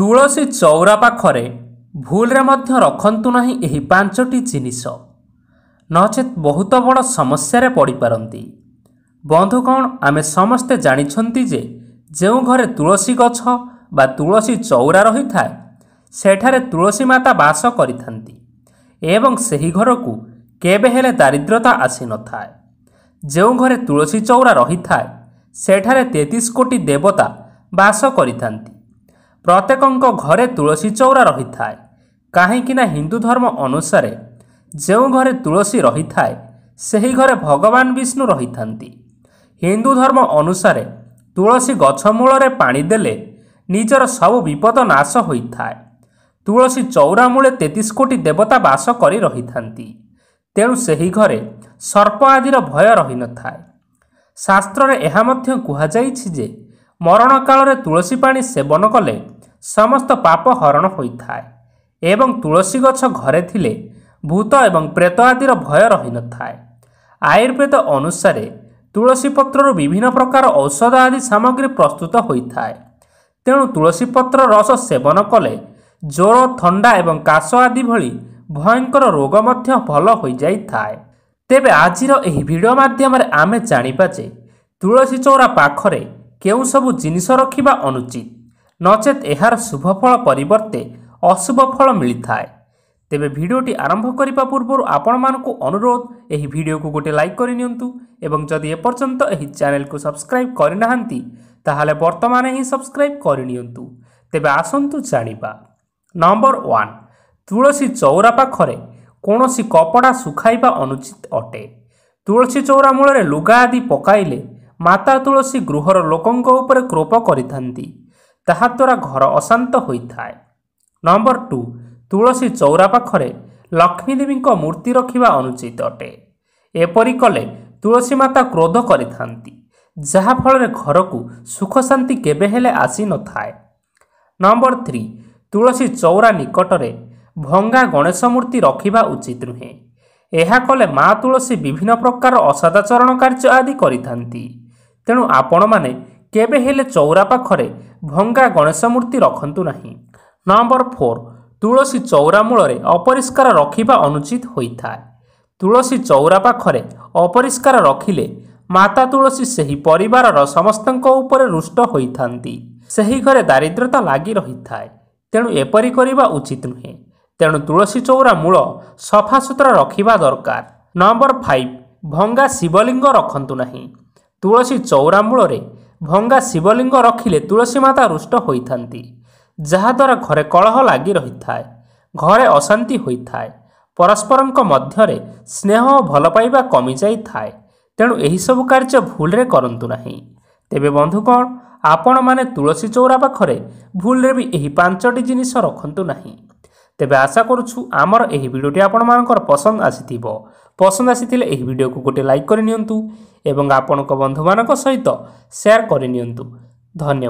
ତୁଳସୀ ଚଉରା ପାଖରେ ଭୁଲରେ ମଧ୍ୟ ରଖନ୍ତୁ ନାହିଁ ଏହି ପାଞ୍ଚଟି ଜିନିଷ ନଚେତ୍ ବହୁତ ବଡ଼ ସମସ୍ୟାରେ ପଡ଼ିପାରନ୍ତି ବନ୍ଧୁ କ'ଣ ଆମେ ସମସ୍ତେ ଜାଣିଛନ୍ତି ଯେ ଯେଉଁ ଘରେ ତୁଳସୀ ଗଛ ବା ତୁଳସୀ ଚଉରା ରହିଥାଏ ସେଠାରେ ତୁଳସୀ ମାତା ବାସ କରିଥାନ୍ତି ଏବଂ ସେହି ଘରକୁ କେବେ ହେଲେ ଦାରିଦ୍ରତା ଆସିନଥାଏ ଯେଉଁ ଘରେ ତୁଳସୀ ଚଉରା ରହିଥାଏ ସେଠାରେ ତେତିଶ କୋଟି ଦେବତା ବାସ କରିଥାନ୍ତି ପ୍ରତ୍ୟେକଙ୍କ ଘରେ ତୁଳସୀ ଚଉରା ରହିଥାଏ କାହିଁକିନା ହିନ୍ଦୁ ଧର୍ମ ଅନୁସାରେ ଯେଉଁ ଘରେ ତୁଳସୀ ରହିଥାଏ ସେହି ଘରେ ଭଗବାନ ବିଷ୍ଣୁ ରହିଥାନ୍ତି ହିନ୍ଦୁ ଧର୍ମ ଅନୁସାରେ ତୁଳସୀ ଗଛ ମୂଳରେ ପାଣି ଦେଲେ ନିଜର ସବୁ ବିପଦ ନାଶ ହୋଇଥାଏ ତୁଳସୀ ଚଉରା ମୂଳେ ତେତିଶ କୋଟି ଦେବତା ବାସ କରି ରହିଥାନ୍ତି ତେଣୁ ସେହି ଘରେ ସର୍ପ ଆଦିର ଭୟ ରହିନଥାଏ ଶାସ୍ତ୍ରରେ ଏହା ମଧ୍ୟ କୁହାଯାଇଛି ଯେ ମରଣ କାଳରେ ତୁଳସୀ ପାଣି ସେବନ କଲେ ସମସ୍ତ ପାପ ହରଣ ହୋଇଥାଏ ଏବଂ ତୁଳସୀ ଗଛ ଘରେ ଥିଲେ ଭୂତ ଏବଂ ପ୍ରେତ ଆଦିର ଭୟ ରହିନଥାଏ ଆୟୁର୍ବେଦ ଅନୁସାରେ ତୁଳସୀ ପତ୍ରରୁ ବିଭିନ୍ନ ପ୍ରକାର ଔଷଧ ଆଦି ସାମଗ୍ରୀ ପ୍ରସ୍ତୁତ ହୋଇଥାଏ ତେଣୁ ତୁଳସୀ ପତ୍ର ରସ ସେବନ କଲେ ଜ୍ୱର ଥଣ୍ଡା ଏବଂ କାଶ ଆଦି ଭଳି ଭୟଙ୍କର ରୋଗ ମଧ୍ୟ ଭଲ ହୋଇଯାଇଥାଏ ତେବେ ଆଜିର ଏହି ଭିଡ଼ିଓ ମାଧ୍ୟମରେ ଆମେ ଜାଣିବା ଯେ ତୁଳସୀ ଚଉରା ପାଖରେ କେଉଁ ସବୁ ଜିନିଷ ରଖିବା ଅନୁଚିତ ନଚେତ ଏହାର ଶୁଭଫଳ ପରିବର୍ତ୍ତେ ଅଶୁଭ ଫଳ ମିଳିଥାଏ ତେବେ ଭିଡ଼ିଓଟି ଆରମ୍ଭ କରିବା ପୂର୍ବରୁ ଆପଣମାନଙ୍କୁ ଅନୁରୋଧ ଏହି ଭିଡ଼ିଓକୁ ଗୋଟିଏ ଲାଇକ୍ କରିନିଅନ୍ତୁ ଏବଂ ଯଦି ଏପର୍ଯ୍ୟନ୍ତ ଏହି ଚ୍ୟାନେଲକୁ ସବସ୍କ୍ରାଇବ୍ କରିନାହାନ୍ତି ତାହେଲେ ବର୍ତ୍ତମାନ ହିଁ ସବସ୍କ୍ରାଇବ୍ କରିନିଅନ୍ତୁ ତେବେ ଆସନ୍ତୁ ଜାଣିବା ନମ୍ବର ୱାନ୍ ତୁଳସୀ ଚଉରା ପାଖରେ କୌଣସି କପଡ଼ା ଶୁଖାଇବା ଅନୁଚିତ ଅଟେ ତୁଳସୀ ଚଉରା ମୂଳରେ ଲୁଗା ଆଦି ପକାଇଲେ ମାତା ତୁଳସୀ ଗୃହର ଲୋକଙ୍କ ଉପରେ କ୍ରୋପ କରିଥାନ୍ତି ତାହାଦ୍ୱାରା ଘର ଅଶାନ୍ତ ହୋଇଥାଏ ନମ୍ବର ଟୁ ତୁଳସୀ ଚଉରା ପାଖରେ ଲକ୍ଷ୍ମୀଦେବୀଙ୍କ ମୂର୍ତ୍ତି ରଖିବା ଅନୁଚିତ ଅଟେ ଏପରି କଲେ ତୁଳସୀ ମାତା କ୍ରୋଧ କରିଥାନ୍ତି ଯାହାଫଳରେ ଘରକୁ ସୁଖଶାନ୍ତି କେବେ ହେଲେ ଆସିନଥାଏ ନମ୍ବର ଥ୍ରୀ ତୁଳସୀ ଚଉରା ନିକଟରେ ଭଙ୍ଗା ଗଣେଶ ମୂର୍ତ୍ତି ରଖିବା ଉଚିତ ନୁହେଁ ଏହା କଲେ ମା ତୁଳସୀ ବିଭିନ୍ନ ପ୍ରକାର ଅସଦାଚରଣ କାର୍ଯ୍ୟ ଆଦି କରିଥାନ୍ତି ତେଣୁ ଆପଣମାନେ କେବେ ହେଲେ ଚଉରା ପାଖରେ ଭଙ୍ଗା ଗଣେଶ ମୂର୍ତ୍ତି ରଖନ୍ତୁ ନାହିଁ ନମ୍ବର ଫୋର୍ ତୁଳସୀ ଚଉରା ମୂଳରେ ଅପରିଷ୍କାର ରଖିବା ଅନୁଚିତ ହୋଇଥାଏ ତୁଳସୀ ଚଉରା ପାଖରେ ଅପରିଷ୍କାର ରଖିଲେ ମାତା ତୁଳସୀ ସେହି ପରିବାରର ସମସ୍ତଙ୍କ ଉପରେ ରୁଷ୍ଟ ହୋଇଥାନ୍ତି ସେହି ଘରେ ଦାରିଦ୍ର୍ୟତା ଲାଗି ରହିଥାଏ ତେଣୁ ଏପରି କରିବା ଉଚିତ ନୁହେଁ ତେଣୁ ତୁଳସୀ ଚଉରା ମୂଳ ସଫାସୁତୁରା ରଖିବା ଦରକାର ନମ୍ବର ଫାଇଭ୍ ଭଙ୍ଗା ଶିବଲିଙ୍ଗ ରଖନ୍ତୁ ନାହିଁ ତୁଳସୀ ଚଉରା ମୂଳରେ ଭଙ୍ଗା ଶିବଲିଙ୍ଗ ରଖିଲେ ତୁଳସୀ ମାତା ରୁଷ୍ଟ ହୋଇଥାନ୍ତି ଯାହାଦ୍ୱାରା ଘରେ କଳହ ଲାଗି ରହିଥାଏ ଘରେ ଅଶାନ୍ତି ହୋଇଥାଏ ପରସ୍ପରଙ୍କ ମଧ୍ୟରେ ସ୍ନେହ ଓ ଭଲ ପାଇବା କମିଯାଇଥାଏ ତେଣୁ ଏହିସବୁ କାର୍ଯ୍ୟ ଭୁଲରେ କରନ୍ତୁ ନାହିଁ ତେବେ ବନ୍ଧୁ କ'ଣ ଆପଣମାନେ ତୁଳସୀ ଚଉରା ପାଖରେ ଭୁଲରେ ବି ଏହି ପାଞ୍ଚଟି ଜିନିଷ ରଖନ୍ତୁ ନାହିଁ ତେବେ ଆଶା କରୁଛୁ ଆମର ଏହି ଭିଡ଼ିଓଟି ଆପଣମାନଙ୍କର ପସନ୍ଦ ଆସିଥିବ ପସନ୍ଦ ଆସିଥିଲେ ଏହି ଭିଡ଼ିଓକୁ ଗୋଟିଏ ଲାଇକ୍ କରିନିଅନ୍ତୁ ଏବଂ ଆପଣଙ୍କ ବନ୍ଧୁମାନଙ୍କ ସହିତ ସେୟାର କରିନିଅନ୍ତୁ ଧନ୍ୟବାଦ